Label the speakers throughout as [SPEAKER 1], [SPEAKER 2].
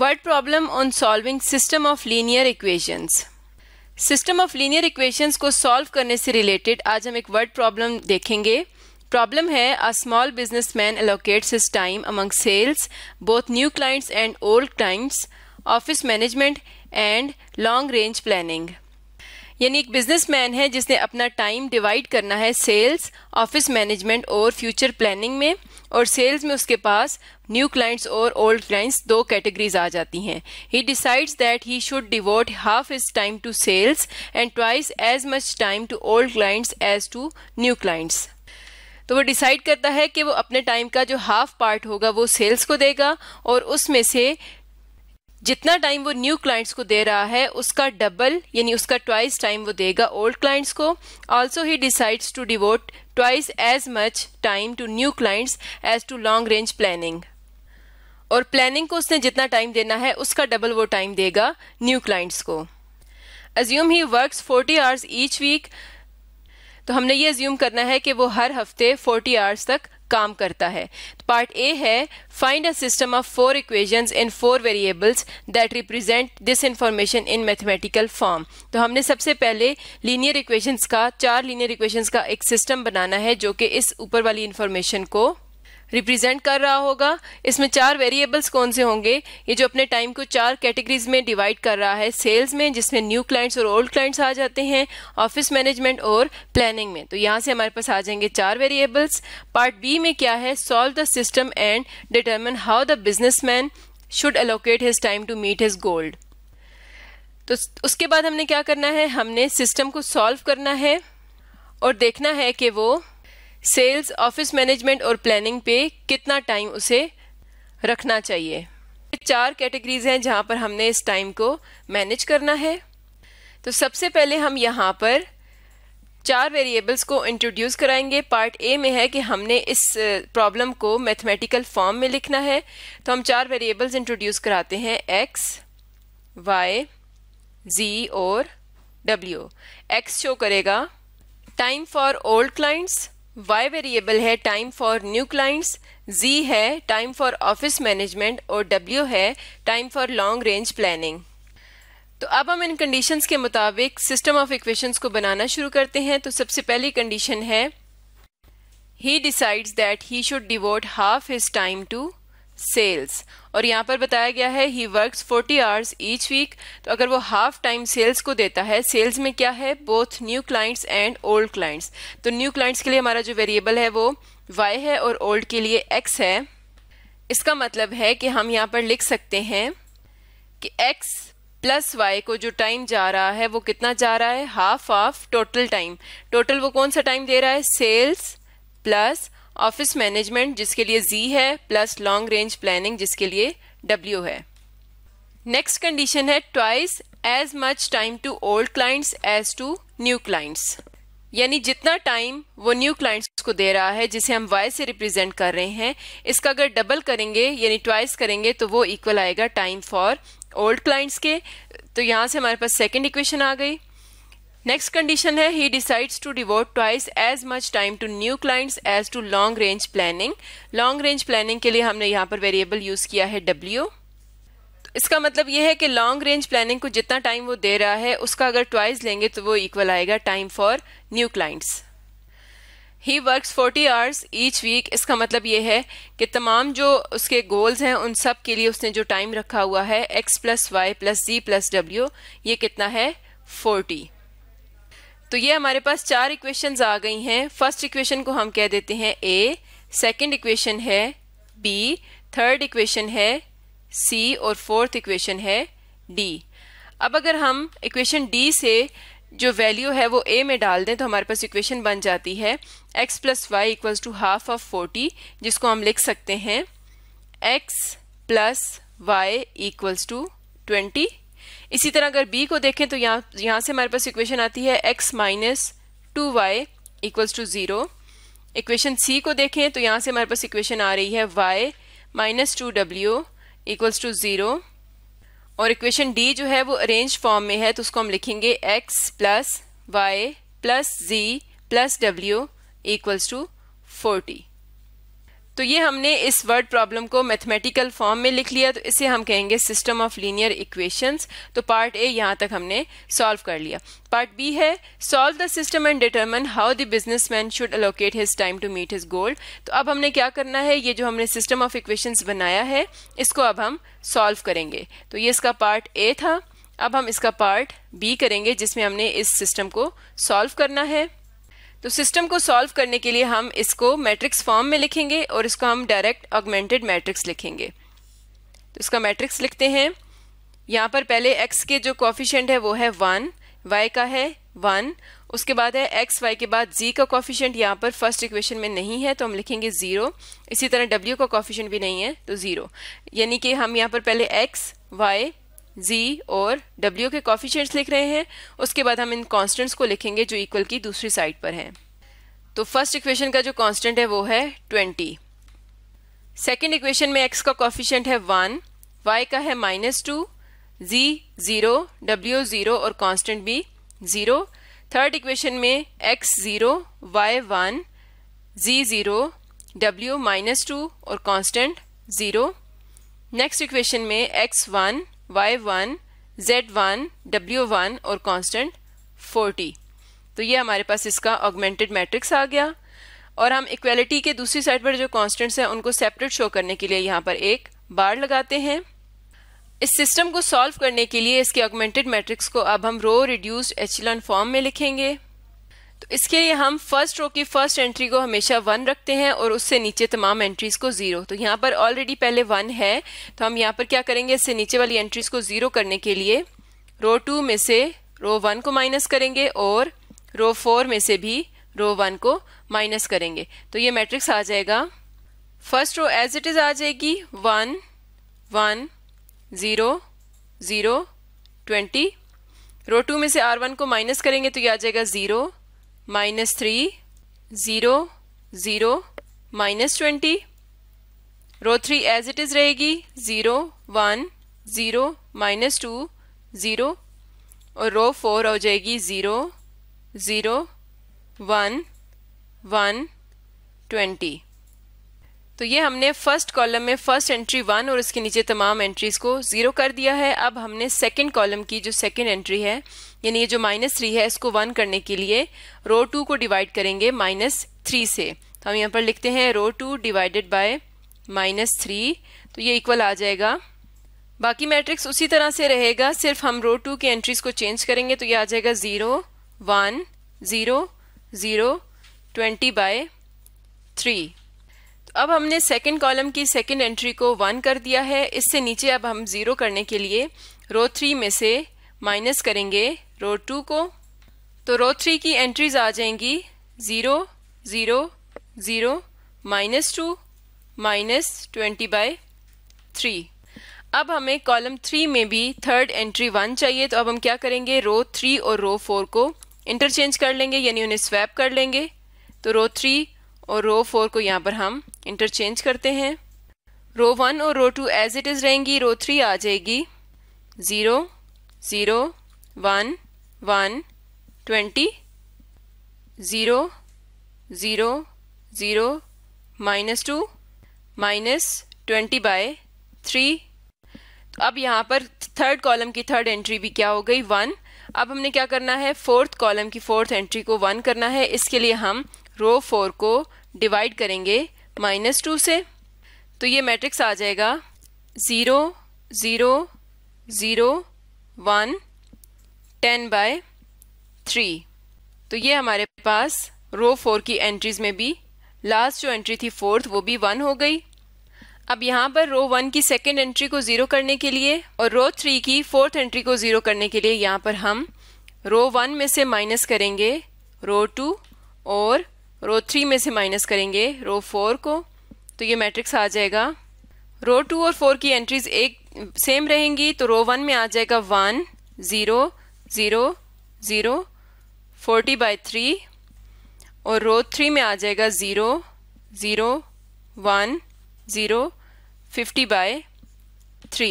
[SPEAKER 1] Word problem on solving system of linear equations. System of linear equations को solve करने से related आज हम एक वर्ड प्रॉब्लम देखेंगे प्रॉब्लम है a small businessman allocates his time among sales both new clients and old clients office management and long range planning यानी एक बिजनेसमैन है जिसने अपना टाइम डिवाइड करना है सेल्स ऑफिस मैनेजमेंट और फ्यूचर प्लानिंग में और सेल्स में उसके पास न्यू क्लाइंट्स और ओल्ड क्लाइंट्स दो कैटेगरीज आ जाती हैं he decides that he should devote half his time to sales and twice as much time to old clients as to new clients तो वो डिसाइड करता है कि वो अपने टाइम का जो हाफ पार्ट होगा वो सेल्स को देगा और उसमें से जितना टाइम वो न्यू क्लाइंट्स को दे रहा है उसका डबल यानी उसका ट्वाइस टाइम वो देगा ओल्ड क्लाइंट्स को also he decides to devote twice as much time to new clients as to long range planning और प्लानिंग को उसने जितना टाइम देना है उसका डबल वो टाइम देगा न्यू क्लाइंट्स को assume he work forty hours each week तो हमने ये अज्यूम करना है कि वो हर हफ्ते फोर्टी आवर्स तक काम करता है तो पार्ट ए है find a system of four equations in four variables that represent this information in mathematical form तो हमने सबसे पहले लीनियर इक्वेशंस का चार लीनियर इक्वेशंस का एक सिस्टम बनाना है जो कि इस ऊपर वाली इंफॉर्मेशन को रिप्रेजेंट कर रहा होगा इसमें चार वेरिएबल्स कौन से होंगे ये जो अपने टाइम को चार कैटेगरीज में डिवाइड कर रहा है सेल्स में जिसमें न्यू क्लाइंट्स और ओल्ड क्लाइंट्स आ जाते हैं ऑफिस मैनेजमेंट और प्लानिंग में तो यहाँ से हमारे पास आ जाएंगे चार वेरिएबल्स पार्ट बी में क्या है solve the system and determine how the business man should allocate his time to meet his goals तो उसके बाद हमने क्या करना है हमने सिस्टम को सॉल्व करना है और देखना है कि वो सेल्स ऑफिस मैनेजमेंट और प्लानिंग पे कितना टाइम उसे रखना चाहिए चार कैटेगरीज हैं जहां पर हमने इस टाइम को मैनेज करना है तो सबसे पहले हम यहाँ पर चार वेरिएबल्स को इंट्रोड्यूस कराएंगे पार्ट ए में है कि हमने इस प्रॉब्लम को मैथमेटिकल फॉर्म में लिखना है तो हम चार वेरिएबल्स इंट्रोड्यूस कराते हैं एक्स वाई जी और डब्ल्यू एक्स शो करेगा time for old clients Y variable है time for new clients Z है टाइम फॉर ऑफिस मैनेजमेंट और डब्ल्यू है time for long range planning तो अब हम इन कंडीशंस के मुताबिक सिस्टम ऑफ इक्वेशंस को बनाना शुरू करते हैं तो सबसे पहली कंडीशन है he decides that he should devote half his time to sales और यहाँ पर बताया गया है he work 40 hours each week तो अगर वो हाफ टाइम सेल्स को देता है सेल्स में क्या है both new clients and old clients तो न्यू क्लाइंट्स के लिए हमारा जो वेरिएबल है वो वाई है और ओल्ड के लिए एक्स है इसका मतलब है कि हम यहाँ पर लिख सकते हैं कि एक्स प्लस वाई को जो टाइम जा रहा है वो कितना जा रहा है half of total time total वो कौन सा टाइम दे रहा है सेल्स प्लस ऑफिस मैनेजमेंट जिसके लिए जी है प्लस लॉन्ग रेंज प्लानिंग जिसके लिए डब्ल्यू है नेक्स्ट कंडीशन है twice as much time to old clients as to new clients यानी जितना टाइम वो न्यू क्लाइंट्स को दे रहा है जिसे हम वाई से रिप्रेजेंट कर रहे हैं इसका अगर डबल करेंगे यानी ट्वाइस करेंगे तो वो इक्वल आएगा टाइम फॉर ओल्ड क्लाइंट्स के तो यहाँ से हमारे पास सेकेंड इक्वेशन आ गई नेक्स्ट कंडीशन है he decides to devote twice as much time to new clients as to long range planning long range planning के लिए हमने यहाँ पर वेरिएबल यूज किया है डब्ल्यू तो इसका मतलब यह है कि लॉन्ग रेंज प्लानिंग को जितना टाइम वो दे रहा है उसका अगर ट्वाइस लेंगे तो वो इक्वल आएगा time for new clients he work forty hours each week इसका मतलब ये है कि तमाम जो उसके गोल्स हैं उन सब के लिए उसने जो टाइम रखा हुआ है X plus Y plus Z plus W ये कितना है फोर्टी तो ये हमारे पास चार इक्वेशंस आ गई हैं फर्स्ट इक्वेशन को हम कह देते हैं ए सेकंड इक्वेशन है बी थर्ड इक्वेशन है सी और फोर्थ इक्वेशन है डी अब अगर हम इक्वेशन डी से जो वैल्यू है वो ए में डाल दें तो हमारे पास इक्वेशन बन जाती है X plus Y equals to half of forty जिसको हम लिख सकते हैं X plus Y equals to twenty इसी तरह अगर बी को देखें तो यहाँ यहाँ से हमारे पास इक्वेशन आती है X minus two Y equals to zero equation C को देखें तो यहाँ से हमारे पास इक्वेशन आ रही है Y minus two W equals to zero और इक्वेशन डी जो है वो अरेंज फॉर्म में है तो उसको हम लिखेंगे X plus Y plus Z plus W equals to forty तो ये हमने इस वर्ड प्रॉब्लम को मैथमेटिकल फॉर्म में लिख लिया तो इसे हम कहेंगे सिस्टम ऑफ लीनियर इक्वेशंस तो पार्ट ए यहाँ तक हमने सॉल्व कर लिया पार्ट बी है solve the system and determine how the businessman should allocate his time to meet his goal तो अब हमने क्या करना है ये जो हमने सिस्टम ऑफ इक्वेशंस बनाया है इसको अब हम सॉल्व करेंगे तो ये इसका पार्ट ए था अब हम इसका पार्ट बी करेंगे जिसमें हमने इस सिस्टम को सॉल्व करना है तो सिस्टम को सॉल्व करने के लिए हम इसको मैट्रिक्स फॉर्म में लिखेंगे और इसको हम डायरेक्ट ऑगमेंटेड मैट्रिक्स लिखेंगे तो इसका मैट्रिक्स लिखते हैं यहाँ पर पहले एक्स के जो कॉफिशेंट है वो है वन वाई का है वन उसके बाद है एक्स वाई के बाद जी का कॉफिशेंट यहाँ पर फर्स्ट इक्वेशन में नहीं है तो हम लिखेंगे ज़ीरो इसी तरह डब्ल्यू का कॉफिशेंट भी नहीं है तो ज़ीरो यानी कि हम यहाँ पर पहले एक्स वाई z और w के कॉफिशेंट्स लिख रहे हैं उसके बाद हम इन कॉन्स्टेंट्स को लिखेंगे जो इक्वल की दूसरी साइड पर है तो फर्स्ट इक्वेशन का जो कांस्टेंट है वो है ट्वेंटी सेकेंड इक्वेशन में एक्स का कॉफिशेंट है वन y का है minus two Z zero W zero और कांस्टेंट भी ज़ीरो थर्ड इक्वेशन में x zero y one z zero w minus two और कांस्टेंट ज़ीरो नेक्स्ट इक्वेशन में x one y1, z1, w1 और constant 40 तो ये हमारे पास इसका ऑगमेंटेड मैट्रिक्स आ गया और हम इक्वेलिटी के दूसरी साइड पर जो कांस्टेंट्स हैं उनको सेपरेट शो करने के लिए यहाँ पर एक बार लगाते हैं इस सिस्टम को सॉल्व करने के लिए इसके ऑगमेंटेड मैट्रिक्स को अब हम रो रिड्यूस्ड एचलन फॉर्म में लिखेंगे तो इसके लिए हम फर्स्ट रो की फर्स्ट एंट्री को हमेशा वन रखते हैं और उससे नीचे तमाम एंट्रीज को जीरो तो यहाँ पर ऑलरेडी पहले वन है तो हम यहाँ पर क्या करेंगे इससे नीचे वाली एंट्रीज को जीरो करने के लिए रो टू में से रो वन को माइनस करेंगे और रो फोर में से भी रो वन को माइनस करेंगे तो ये मैट्रिक्स आ जाएगा first row as it is आ जाएगी one one zero zero twenty row two में से आर वन को माइनस करेंगे तो ये आ जाएगा zero minus three zero zero minus twenty row three as it is रहेगी zero one zero minus two zero और रो फोर हो जाएगी zero zero one one twenty तो ये हमने फर्स्ट कॉलम में फर्स्ट एंट्री वन और उसके नीचे तमाम एंट्रीज को जीरो कर दिया है अब हमने सेकेंड कॉलम की जो सेकेंड एंट्री है यानी ये जो माइनस थ्री है इसको वन करने के लिए रो टू को डिवाइड करेंगे माइनस थ्री से तो हम यहाँ पर लिखते हैं row two divided by minus three तो ये इक्वल आ जाएगा बाकी मैट्रिक्स उसी तरह से रहेगा सिर्फ हम रो टू की एंट्रीज को चेंज करेंगे तो ये आ जाएगा zero one zero zero twenty by three अब हमने सेकेंड कॉलम की सेकेंड एंट्री को वन कर दिया है इससे नीचे अब हम ज़ीरो करने के लिए रो थ्री में से माइनस करेंगे रो टू को तो रो थ्री की एंट्रीज आ जाएंगी zero zero zero minus two minus twenty by three अब हमें कॉलम थ्री में भी थर्ड एंट्री वन चाहिए तो अब हम क्या करेंगे रो थ्री और रो फोर को इंटरचेंज कर लेंगे यानी उन्हें स्वैप कर लेंगे तो रो थ्री और रो फोर को यहाँ पर हम इंटरचेंज करते हैं रो वन और row two as it is रहेंगी रो थ्री आ जाएगी zero zero one one twenty zero zero zero minus two minus twenty by three तो अब यहाँ पर थर्ड कॉलम की थर्ड एंट्री भी क्या हो गई वन अब हमने क्या करना है फोर्थ कॉलम की फोर्थ एंट्री को वन करना है इसके लिए हम रो फोर को डिवाइड करेंगे माइनस टू से तो ये मैट्रिक्स आ जाएगा zero zero zero one ten by three तो ये हमारे पास रो फोर की एंट्रीज़ में भी लास्ट जो एंट्री थी फोर्थ वो भी वन हो गई अब यहाँ पर रो वन की सेकेंड एंट्री को ज़ीरो करने के लिए और रो थ्री की फोर्थ एंट्री को ज़ीरो करने के लिए यहाँ पर हम रो वन में से माइनस करेंगे रो टू और रो थ्री में से माइनस करेंगे रो फोर को तो ये मैट्रिक्स आ जाएगा रो टू और फोर की एंट्रीज एक सेम रहेंगी तो रो वन में आ जाएगा one zero zero zero forty by three और रो थ्री में आ जाएगा zero zero one zero fifty by three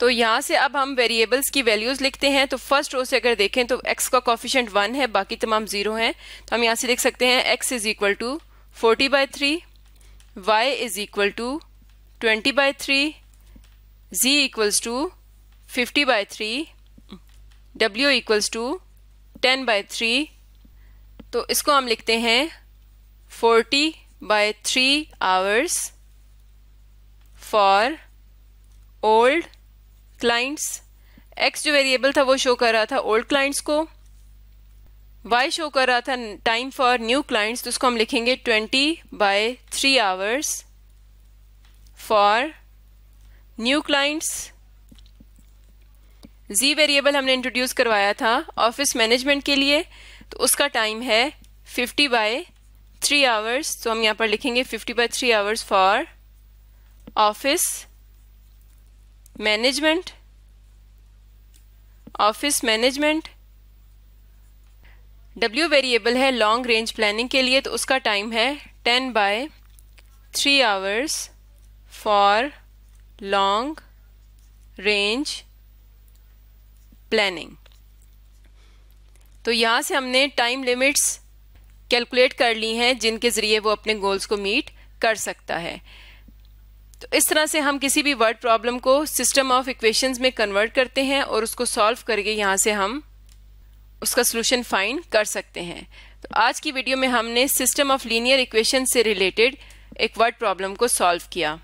[SPEAKER 1] तो यहाँ से अब हम वेरिएबल्स की वैल्यूज लिखते हैं तो फर्स्ट रो से अगर देखें तो एक्स का कॉफिशेंट वन है बाकी तमाम जीरो हैं तो हम यहाँ से लिख सकते हैं X is equal to forty by three Y is equal to twenty by three Z equals to fifty by three W equals to ten by three तो इसको हम लिखते हैं forty by three hours for old clients X जो variable था वो show कर रहा था ओल्ड क्लाइंट्स को वाई शो कर रहा था टाइम फॉर न्यू क्लाइंट्स तो उसको हम लिखेंगे twenty by three hours for new clients Z variable हमने इंट्रोड्यूस करवाया था ऑफिस मैनेजमेंट के लिए तो उसका टाइम है 50 बाय थ्री आवर्स तो हम यहाँ पर लिखेंगे 50 by three hours for office management office management W variable है लॉन्ग रेंज प्लानिंग के लिए तो उसका टाइम है ten by three hours for long range planning तो यहाँ से हमने टाइम लिमिट्स कैलकुलेट कर ली हैं जिनके ज़रिए वो अपने गोल्स को मीट कर सकता है तो इस तरह से हम किसी भी वर्ड प्रॉब्लम को सिस्टम ऑफ इक्वेशंस में कन्वर्ट करते हैं और उसको सॉल्व करके यहाँ से हम उसका सोल्यूशन फाइंड कर सकते हैं तो आज की वीडियो में हमने सिस्टम ऑफ लीनियर इक्वेशन से रिलेटेड एक वर्ड प्रॉब्लम को सॉल्व किया